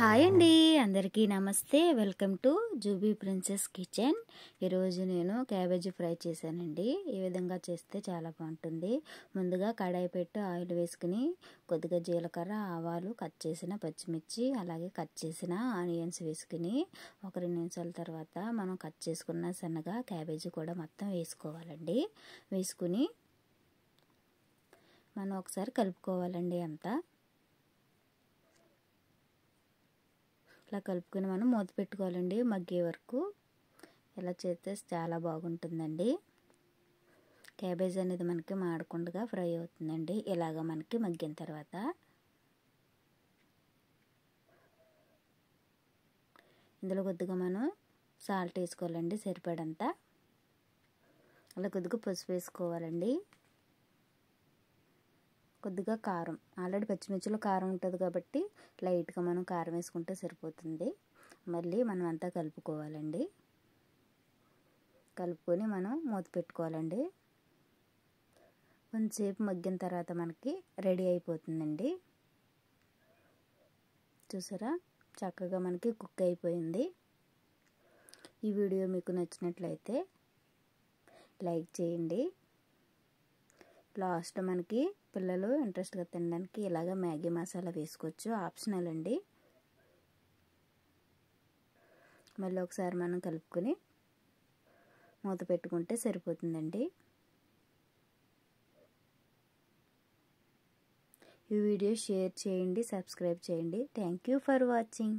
hi అండి అందరికీ నమస్తే welcome to Jubi princess kitchen ఈరోజు నేను క్యాబేజీ ఫ్రై చేశానండి ఈ విధంగా చేస్తే చాలా బాగుంటుంది ముందుగా కడాయి పెట్టి ఆయిల్ వేసుకుని కొద్దిగా జీలకర్ర ఆవాలు కట్ చేసిన పచ్చిమిర్చి అలాగే కట్ చేసిన ఆనియన్స్ వేసుకుని ఒక రెండు నిమిషాల తర్వాత మనం కట్ చేసుకున్న సన్నగా క్యాబేజీ కూడా మొత్తం వేసుకోవాలండి వేసుకుని మనం ఒకసారి కలుపుకోవాలండి అంతా ఇలా కలుపుకొని మనం మూత పెట్టుకోవాలండి మగ్గే వరకు ఇలా చేస్తే చాలా బాగుంటుందండి క్యాబేజ్ అనేది మనకి మాడకుండా ఫ్రై అవుతుందండి ఇలాగ మనకి మగ్గిన తర్వాత ఇందులో కొద్దిగా మనం సాల్ట్ వేసుకోవాలండి సరిపడంతా అలా కొద్దిగా పసుపు వేసుకోవాలండి కొద్దిగా కారం ఆల్రెడీ పచ్చిమిర్చిలో కారం ఉంటుంది కాబట్టి లైట్గా మనం కారం వేసుకుంటే సరిపోతుంది మళ్ళీ మనం అంతా కలుపుకోవాలండి కలుపుకొని మనం మూత పెట్టుకోవాలండి కొంచెంసేపు మగ్గిన తర్వాత మనకి రెడీ అయిపోతుందండి చూసారా చక్కగా మనకి కుక్ అయిపోయింది ఈ వీడియో మీకు నచ్చినట్లయితే లైక్ చేయండి లాస్ట్ మనకి పిల్లలు ఇంట్రెస్ట్గా తినడానికి ఇలాగ మ్యాగీ మసాలా వేసుకోవచ్చు ఆప్షనల్ అండి మళ్ళీ ఒకసారి మనం కలుపుకొని మూత పెట్టుకుంటే సరిపోతుందండి ఈ వీడియో షేర్ చేయండి సబ్స్క్రైబ్ చేయండి థ్యాంక్ యూ ఫర్ వాచింగ్